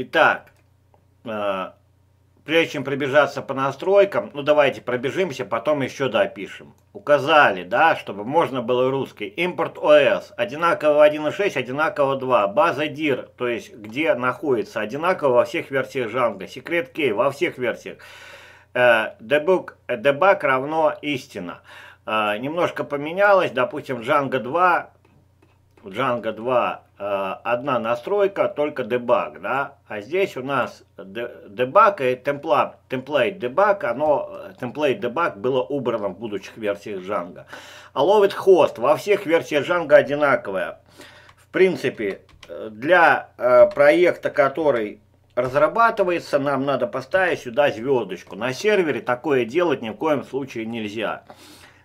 Итак, э, прежде чем пробежаться по настройкам, ну давайте пробежимся, потом еще допишем. Указали, да, чтобы можно было русский. Импорт ОС. Одинаково 1.6, одинаково 2. База DIR, то есть где находится. Одинаково во всех версиях Django. Секрет кей во всех версиях. Э, debug, э, debug равно истина. немножко поменялось, допустим, Django 2 в Django 2 э, одна настройка, только дебаг, да, а здесь у нас дебаг и темплап, темплейт дебаг, оно, э, темплейт дебаг было убрано в будущих версиях Django. А ловит хост во всех версиях Django одинаковая. В принципе, э, для проекта, который разрабатывается, нам надо поставить сюда звездочку. На сервере такое делать ни в коем случае нельзя. Нельзя.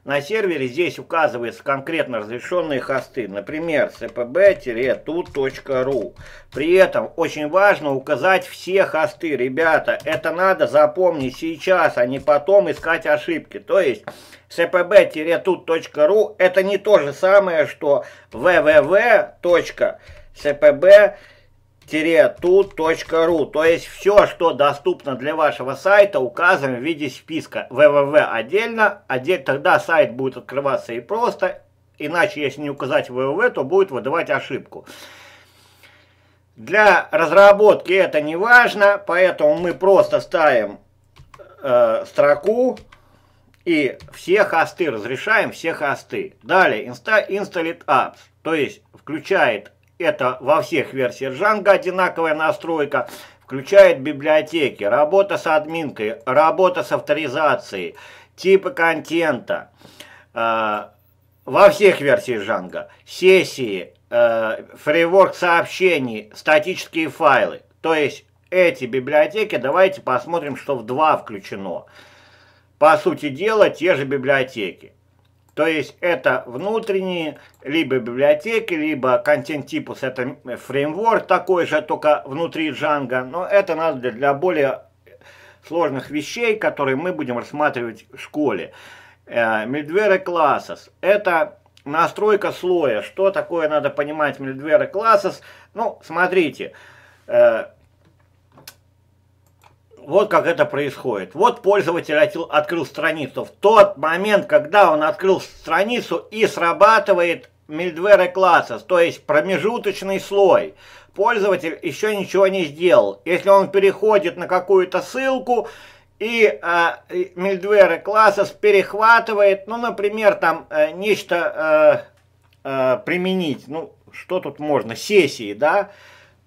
На сервере здесь указываются конкретно разрешенные хосты, например, cpb-tu.ru. При этом очень важно указать все хосты. Ребята, это надо запомнить сейчас, а не потом искать ошибки. То есть cpb-tu.ru это не то же самое, что www.cpb.ru tu.ru, то есть все, что доступно для вашего сайта, указываем в виде списка www отдельно, отдельно тогда сайт будет открываться и просто, иначе если не указать www, то будет выдавать ошибку. Для разработки это не важно, поэтому мы просто ставим э, строку и все хосты, разрешаем все хосты. Далее, insta install it apps, то есть включает это во всех версиях Django одинаковая настройка, включает библиотеки, работа с админкой, работа с авторизацией, типы контента. Э, во всех версиях Django. Сессии, э, фрейворк сообщений, статические файлы. То есть эти библиотеки, давайте посмотрим, что в два включено. По сути дела, те же библиотеки. То есть это внутренние, либо библиотеки, либо контент типус, это фреймворк такой же, только внутри Django. Но это надо для, для более сложных вещей, которые мы будем рассматривать в школе. Э, Мельдвера классос. Это настройка слоя. Что такое надо понимать Мельдвера классос? Ну, смотрите. Э, вот как это происходит. Вот пользователь открыл страницу. В тот момент, когда он открыл страницу и срабатывает Мильдвера класса, то есть промежуточный слой. Пользователь еще ничего не сделал. Если он переходит на какую-то ссылку, и э, Мильдвера класса перехватывает, ну, например, там э, нечто э, э, применить, ну, что тут можно, сессии, да,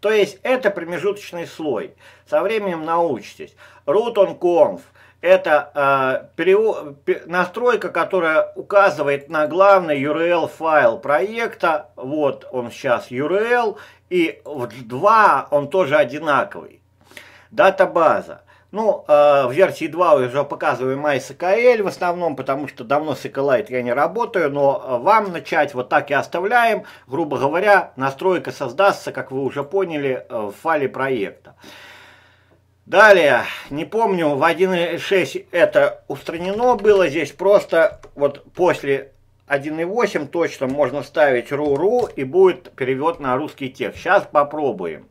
то есть это промежуточный слой. Со временем научитесь. Root on conf – это э, настройка, которая указывает на главный URL файл проекта. Вот он сейчас URL. И в 2 он тоже одинаковый. Дата база. Ну, э, в версии 2 уже показываю MySQL в основном, потому что давно с SQLite я не работаю, но э, вам начать вот так и оставляем. Грубо говоря, настройка создастся, как вы уже поняли, э, в файле проекта. Далее, не помню, в 1.6 это устранено было, здесь просто вот после 1.8 точно можно ставить ру-ру и будет перевод на русский текст. Сейчас попробуем.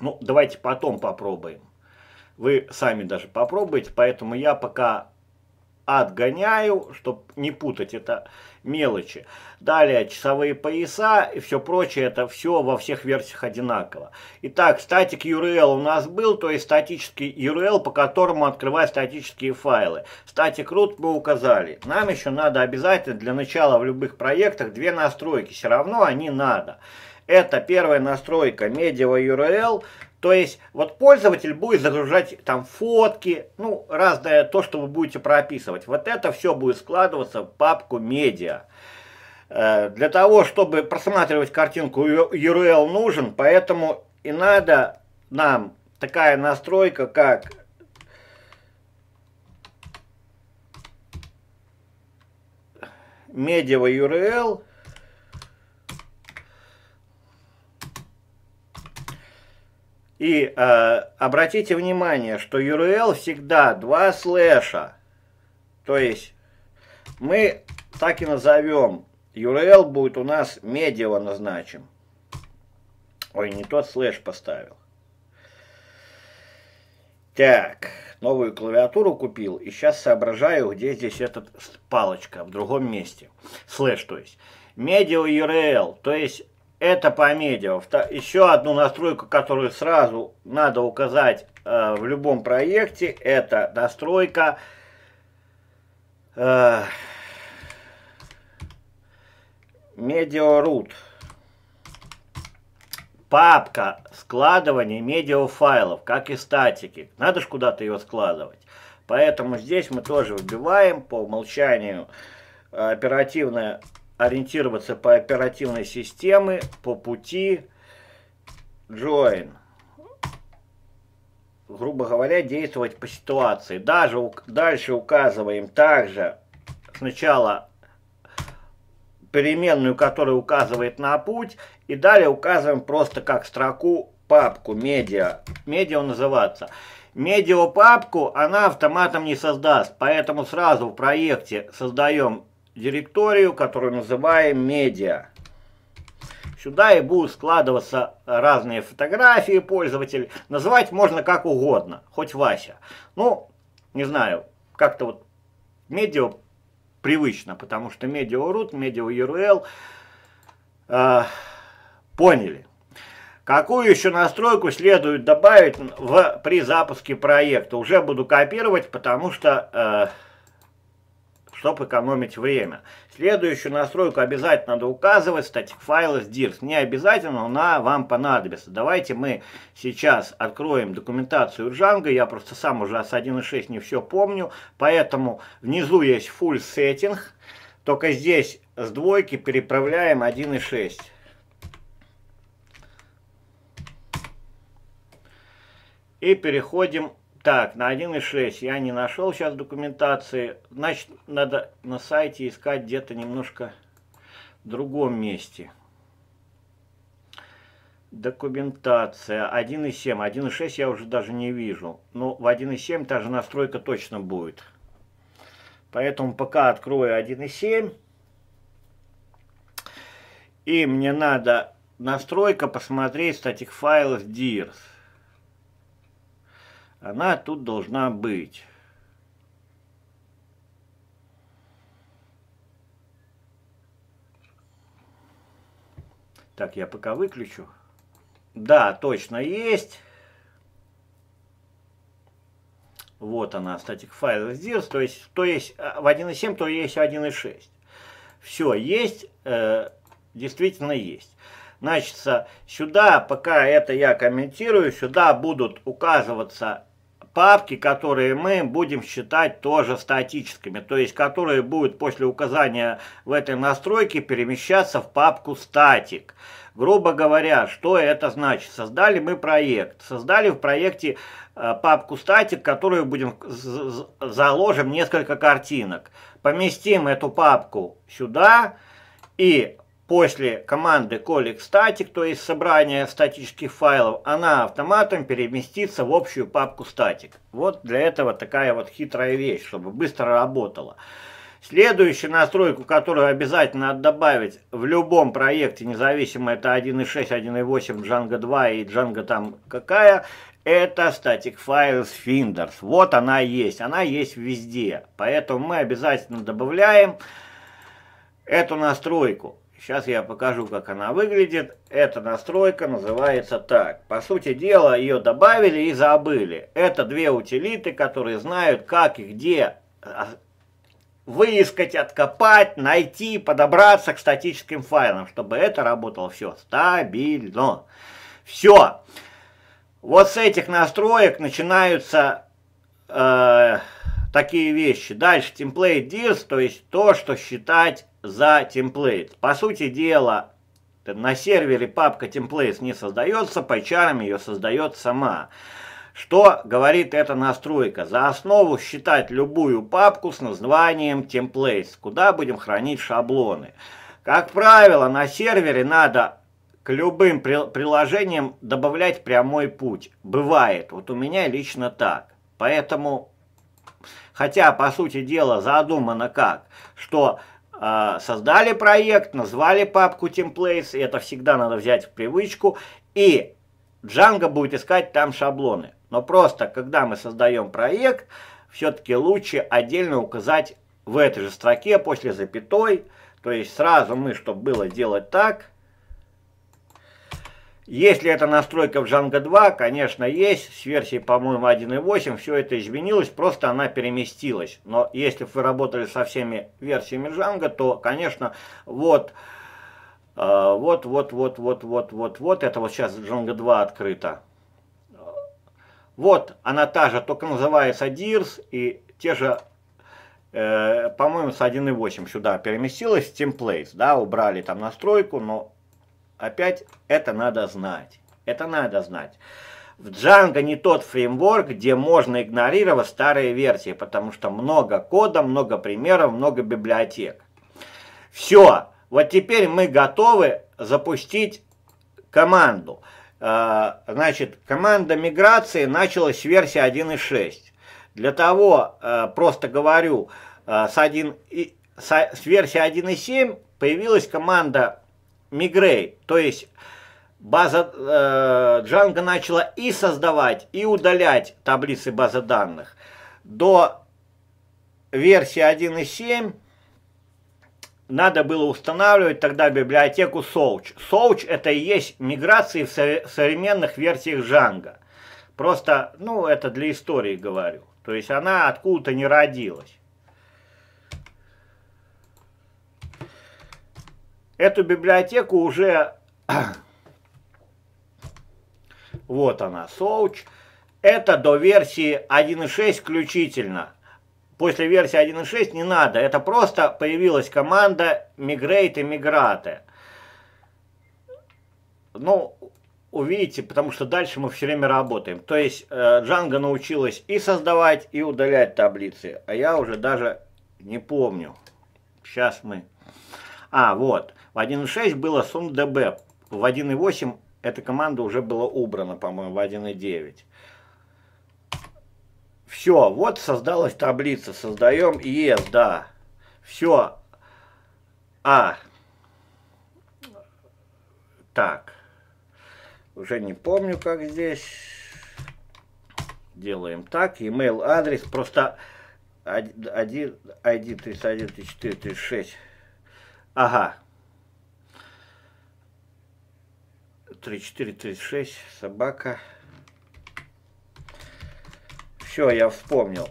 Ну, давайте потом попробуем. Вы сами даже попробуйте, поэтому я пока отгоняю, чтобы не путать это мелочи. Далее часовые пояса и все прочее, это все во всех версиях одинаково. Итак, статик URL у нас был, то есть статический URL, по которому открывать статические файлы. Статик root мы указали. Нам еще надо обязательно для начала в любых проектах две настройки, все равно они надо. Это первая настройка медиа URL, то есть вот пользователь будет загружать там фотки, ну разное то, что вы будете прописывать. Вот это все будет складываться в папку медиа. Э, для того, чтобы просматривать картинку URL нужен, поэтому и надо нам такая настройка, как медиа URL И э, обратите внимание, что URL всегда два слэша. То есть мы так и назовем. URL будет у нас медиа назначим. Ой, не тот слэш поставил. Так, новую клавиатуру купил. И сейчас соображаю, где здесь этот палочка. В другом месте. Слэш, то есть. Медиа URL. То есть это по медиа. Еще одну настройку, которую сразу надо указать э, в любом проекте, это настройка э, MediaRoot. Папка складывания медиафайлов, как и статики. Надо же куда-то ее складывать. Поэтому здесь мы тоже вбиваем по умолчанию э, оперативное ориентироваться по оперативной системе, по пути join. Грубо говоря, действовать по ситуации. Даже дальше указываем также сначала переменную, которая указывает на путь, и далее указываем просто как строку папку медиа. Медиа называться. Медиа папку она автоматом не создаст, поэтому сразу в проекте создаем директорию, которую называем медиа. Сюда и будут складываться разные фотографии пользователей. Называть можно как угодно, хоть Вася. Ну, не знаю, как-то вот медиа привычно, потому что медиа.рут, медиа.url э, поняли. Какую еще настройку следует добавить в, при запуске проекта? Уже буду копировать, потому что... Э, чтобы экономить время. Следующую настройку обязательно надо указывать, статик файла с DIRS. Не обязательно, она вам понадобится. Давайте мы сейчас откроем документацию Django, я просто сам уже с 1.6 не все помню, поэтому внизу есть Full Setting, только здесь с двойки переправляем 1.6. И переходим так, на 1.6 я не нашел сейчас документации. Значит, надо на сайте искать где-то немножко в другом месте. Документация 1.7. 1.6 я уже даже не вижу. Но ну, в 1.7 та же настройка точно будет. Поэтому пока открою 1.7. И мне надо настройка посмотреть статик файлов DIRS. Она тут должна быть. Так, я пока выключу. Да, точно есть. Вот она, static файл здесь, то есть, то есть а, в 1.7, то есть 1.6. Все, есть, э, действительно есть. Значит, сюда, пока это я комментирую, сюда будут указываться папки, которые мы будем считать тоже статическими, то есть которые будут после указания в этой настройке перемещаться в папку «Статик». Грубо говоря, что это значит? Создали мы проект. Создали в проекте э, папку статик, в которую будем заложим несколько картинок. Поместим эту папку сюда и после команды collect static, то есть собрания статических файлов, она автоматом переместится в общую папку static. Вот для этого такая вот хитрая вещь, чтобы быстро работала. Следующую настройку, которую обязательно надо добавить в любом проекте, независимо это 1.6, 1.8, Django 2 и Django там какая, это Static Files Finders. Вот она есть, она есть везде. Поэтому мы обязательно добавляем эту настройку. Сейчас я покажу, как она выглядит. Эта настройка называется так. По сути дела, ее добавили и забыли. Это две утилиты, которые знают, как и где а, выискать, откопать, найти, подобраться к статическим файлам, чтобы это работало все стабильно. Все. Вот с этих настроек начинаются... Э, такие вещи. Дальше template disk, то есть то, что считать за темплейт. По сути дела, на сервере папка templates не создается, по чарам ее создает сама. Что говорит эта настройка? За основу считать любую папку с названием templates, куда будем хранить шаблоны. Как правило, на сервере надо к любым приложениям добавлять прямой путь. Бывает, вот у меня лично так. Поэтому Хотя, по сути дела, задумано как, что э, создали проект, назвали папку templates, это всегда надо взять в привычку, и Django будет искать там шаблоны. Но просто, когда мы создаем проект, все-таки лучше отдельно указать в этой же строке после запятой, то есть сразу мы, чтобы было делать так, если это настройка в Django 2, конечно, есть. С версии, по-моему, 1.8 все это изменилось, просто она переместилась. Но если вы работали со всеми версиями Django, то, конечно, вот, э, вот, вот, вот, вот, вот, вот, вот, это вот сейчас Django 2 открыто. Вот она та же, только называется DIRS и те же э, по-моему, с 1.8 сюда переместилась, templates, да, убрали там настройку, но Опять это надо знать. Это надо знать. В Django не тот фреймворк, где можно игнорировать старые версии, потому что много кода, много примеров, много библиотек. Все, вот теперь мы готовы запустить команду. А, значит, команда миграции началась с версии 1.6. Для того, а, просто говорю, а, с, 1, с версии 1.7 появилась команда Мигрей. То есть база э, Django начала и создавать, и удалять таблицы базы данных. До версии 1.7 надо было устанавливать тогда библиотеку Solch. Solch это и есть миграции в современных версиях Django. Просто, ну, это для истории говорю. То есть она откуда-то не родилась. Эту библиотеку уже... вот она, Соуч. Это до версии 1.6 включительно. После версии 1.6 не надо. Это просто появилась команда Migrate и Migrate. Ну, увидите, потому что дальше мы все время работаем. То есть э, Джанга научилась и создавать, и удалять таблицы. А я уже даже не помню. Сейчас мы... А, вот. В 1.6 было СумДБ. В 1.8 эта команда уже была убрана, по-моему, в 1.9. Все, вот создалась таблица. Создаем ЕС, да. Все. А. Так. Уже не помню, как здесь. Делаем так. Email адрес. Просто ID 31, 34, 36. Ага. 3436, собака. Все, я вспомнил.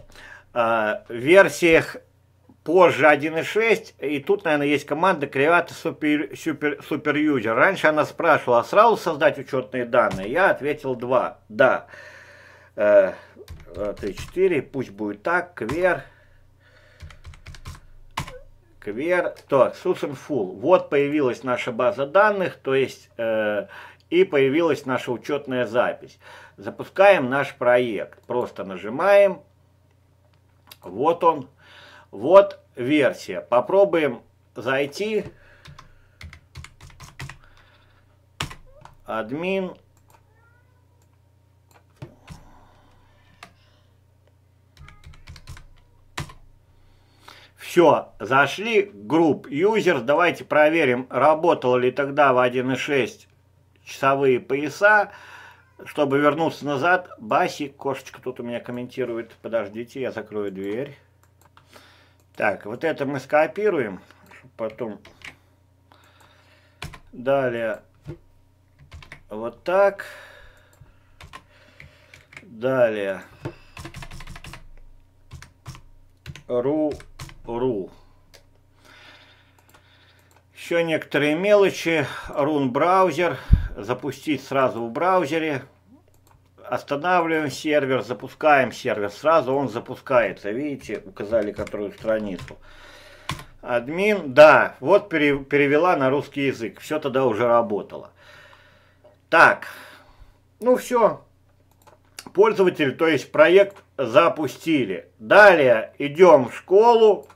А, в версиях позже 1.6, и тут, наверное, есть команда Create Super, Super, Super User. Раньше она спрашивала, а сразу создать учетные данные? Я ответил 2, да. 3-4, э, э, пусть будет так, квер, квер, так, Susan Full. Вот появилась наша база данных, то есть э, и появилась наша учетная запись. Запускаем наш проект. Просто нажимаем. Вот он. Вот версия. Попробуем зайти. Админ. Все, зашли. Групп. Юзер. Давайте проверим, работал ли тогда в 1.6 часовые пояса, чтобы вернуться назад. Баси, кошечка тут у меня комментирует. Подождите, я закрою дверь. Так, вот это мы скопируем, потом... Далее, вот так. Далее. Ру-ру. Еще некоторые мелочи. Рун-браузер. Рун-браузер запустить сразу в браузере. Останавливаем сервер, запускаем сервер. Сразу он запускается. Видите, указали которую страницу. Админ, да, вот перевела на русский язык. Все тогда уже работало. Так, ну все. Пользователь, то есть проект запустили. Далее идем в школу.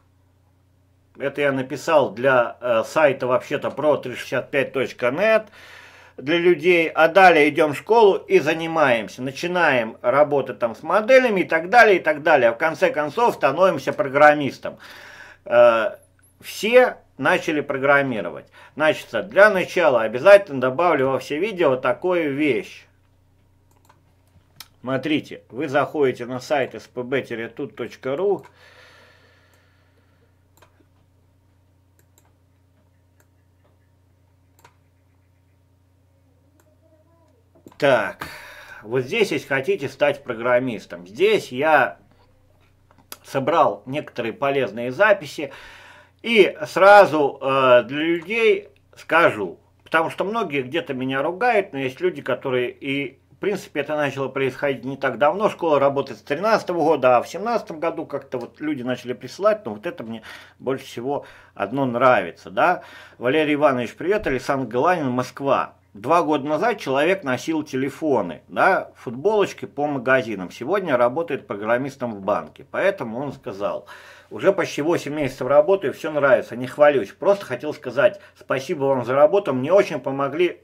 Это я написал для э, сайта вообще-то pro365.net для людей, а далее идем в школу и занимаемся, начинаем работать там с моделями и так далее, и так далее. А в конце концов становимся программистом. Э, все начали программировать. Значит, для начала обязательно добавлю во все видео такую вещь. Смотрите, вы заходите на сайт spb-tut.ru, Так, вот здесь, если хотите стать программистом, здесь я собрал некоторые полезные записи и сразу э, для людей скажу, потому что многие где-то меня ругают, но есть люди, которые и в принципе это начало происходить не так давно, школа работает с 13 года, а в 17 году как-то вот люди начали присылать, но вот это мне больше всего одно нравится, да. Валерий Иванович, привет, Александр Галанин, Москва. Два года назад человек носил телефоны, да, футболочки по магазинам. Сегодня работает программистом в банке. Поэтому он сказал, уже почти 8 месяцев работаю, все нравится, не хвалюсь. Просто хотел сказать спасибо вам за работу, мне очень помогли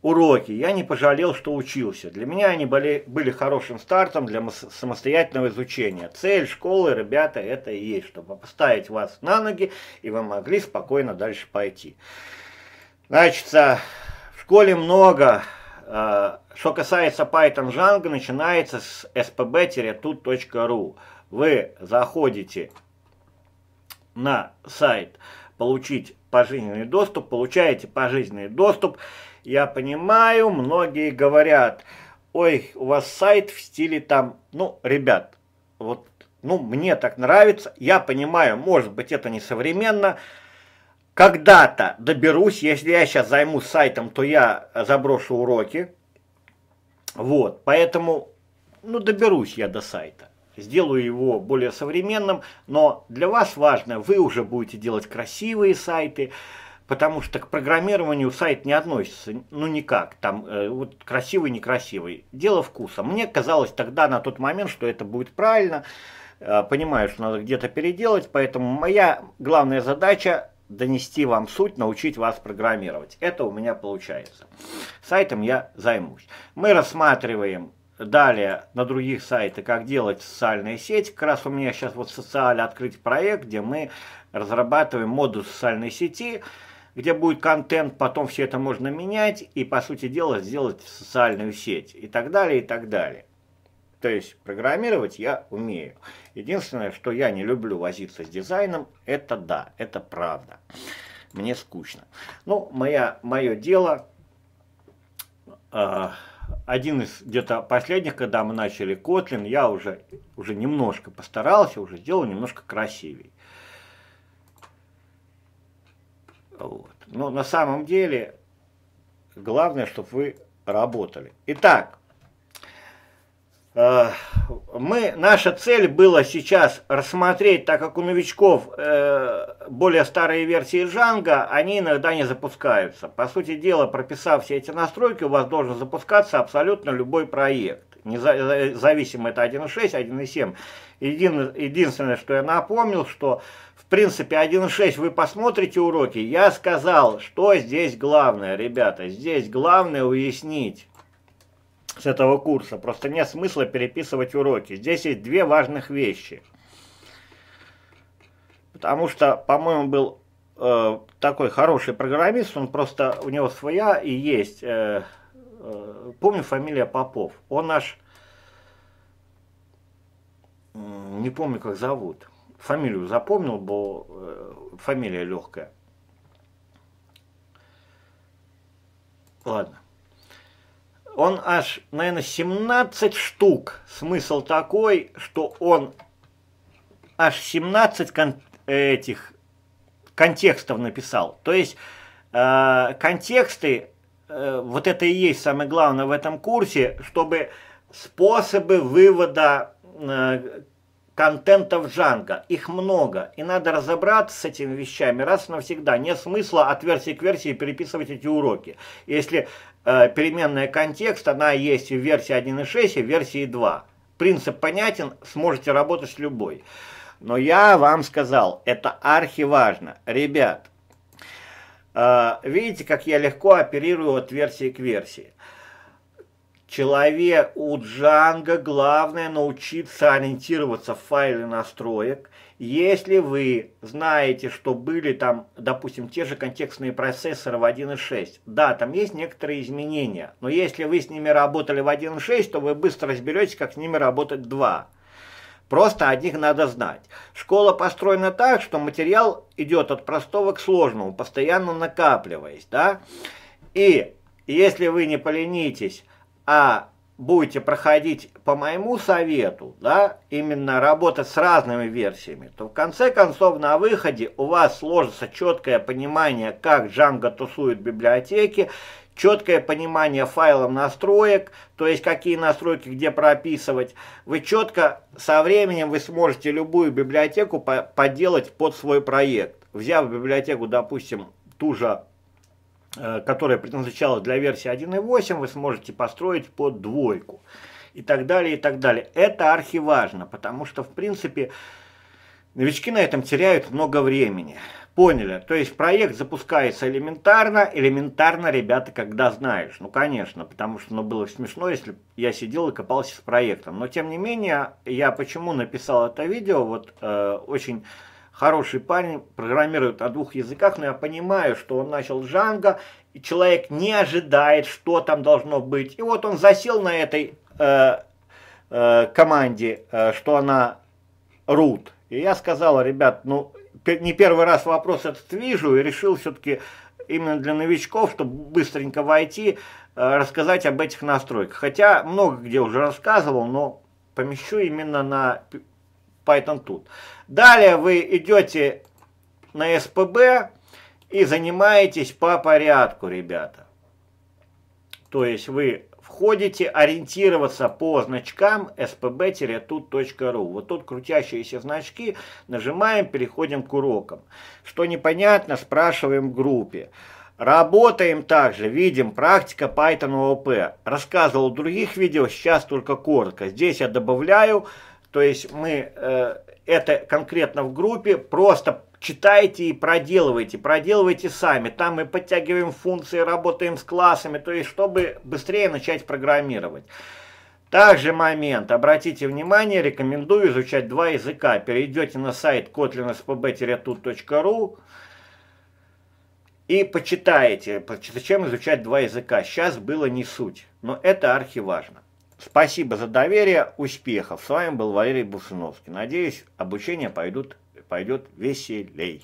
уроки. Я не пожалел, что учился. Для меня они были, были хорошим стартом для самостоятельного изучения. Цель школы, ребята, это и есть, чтобы поставить вас на ноги, и вы могли спокойно дальше пойти. Значит, а школе много. Э, что касается Python Django, начинается с spb-tut.ru. Вы заходите на сайт «Получить пожизненный доступ», получаете пожизненный доступ. Я понимаю, многие говорят, ой, у вас сайт в стиле там, ну, ребят, вот, ну, мне так нравится, я понимаю, может быть, это не современно, когда-то доберусь, если я сейчас займусь сайтом, то я заброшу уроки. Вот, поэтому, ну, доберусь я до сайта. Сделаю его более современным, но для вас важно, вы уже будете делать красивые сайты, потому что к программированию сайт не относится, ну никак, там э, вот красивый, некрасивый, дело вкуса. Мне казалось тогда на тот момент, что это будет правильно, э, понимаю, что надо где-то переделать, поэтому моя главная задача донести вам суть, научить вас программировать. Это у меня получается. Сайтом я займусь. Мы рассматриваем далее на других сайтах, как делать социальные сети. Как раз у меня сейчас вот социально открыть проект, где мы разрабатываем модуль социальной сети, где будет контент, потом все это можно менять и, по сути дела, сделать социальную сеть и так далее, и так далее. То есть программировать я умею. Единственное, что я не люблю возиться с дизайном, это да, это правда. Мне скучно. Ну, моя, мое дело, э, один из где-то последних, когда мы начали Kotlin, я уже, уже немножко постарался, уже сделал немножко красивее. Вот. Но на самом деле главное, чтобы вы работали. Итак, Э, мы, наша цель была сейчас рассмотреть, так как у новичков э, более старые версии Джанга, они иногда не запускаются. По сути дела, прописав все эти настройки, у вас должен запускаться абсолютно любой проект. Независимо это 1.6, 1.7. Един, единственное, что я напомнил, что в принципе 1.6 вы посмотрите уроки. Я сказал, что здесь главное, ребята. Здесь главное уяснить с этого курса. Просто нет смысла переписывать уроки. Здесь есть две важных вещи. Потому что, по-моему, был э, такой хороший программист, он просто, у него своя и есть, э, э, помню, фамилия Попов. Он наш, э, не помню, как зовут, фамилию запомнил, бо э, фамилия легкая. Ладно он аж, наверное, 17 штук. Смысл такой, что он аж 17 кон этих контекстов написал. То есть э, контексты, э, вот это и есть самое главное в этом курсе, чтобы способы вывода э, контентов жанга. Их много. И надо разобраться с этими вещами раз и навсегда. Нет смысла от версии к версии переписывать эти уроки. Если э, переменная контекст, она есть в версии 1.6 и в версии 2. Принцип понятен, сможете работать с любой. Но я вам сказал, это архиважно. Ребят, э, видите, как я легко оперирую от версии к версии. Человек у Django главное научиться ориентироваться в файле настроек. Если вы знаете, что были там, допустим, те же контекстные процессоры в 1.6, да, там есть некоторые изменения, но если вы с ними работали в 1.6, то вы быстро разберетесь, как с ними работать 2. Просто одних надо знать. Школа построена так, что материал идет от простого к сложному, постоянно накапливаясь, да? И если вы не поленитесь а будете проходить по моему совету, да, именно работать с разными версиями, то в конце концов на выходе у вас сложится четкое понимание, как Django тусует библиотеки, четкое понимание файлов настроек, то есть какие настройки где прописывать. Вы четко со временем вы сможете любую библиотеку поделать под свой проект. Взяв библиотеку, допустим, ту же Э, которая предназначалась для версии 1.8, вы сможете построить под двойку и так далее, и так далее. Это архиважно, потому что, в принципе, новички на этом теряют много времени. Поняли? То есть проект запускается элементарно, элементарно ребята когда знаешь. Ну, конечно, потому что ну, было смешно, если я сидел и копался с проектом. Но, тем не менее, я почему написал это видео, вот э, очень хороший парень, программирует на двух языках, но я понимаю, что он начал Джанго, и человек не ожидает, что там должно быть. И вот он засел на этой э, э, команде, э, что она root. И я сказал, ребят, ну, не первый раз вопрос этот вижу, и решил все-таки именно для новичков, чтобы быстренько войти, э, рассказать об этих настройках. Хотя много где уже рассказывал, но помещу именно на Python тут. Далее вы идете на СПБ и занимаетесь по порядку, ребята. То есть вы входите ориентироваться по значкам spb-tut.ru. Вот тут крутящиеся значки, нажимаем, переходим к урокам. Что непонятно, спрашиваем в группе. Работаем также, видим, практика Python OOP. Рассказывал в других видео, сейчас только коротко. Здесь я добавляю, то есть мы э, это конкретно в группе, просто читайте и проделывайте, проделывайте сами. Там мы подтягиваем функции, работаем с классами, то есть чтобы быстрее начать программировать. Также момент, обратите внимание, рекомендую изучать два языка. Перейдете на сайт kotlinspb-tut.ru и почитаете, зачем изучать два языка. Сейчас было не суть, но это архиважно. Спасибо за доверие, успехов. С вами был Валерий Бушиновский. Надеюсь, обучение пойдут, пойдет веселей.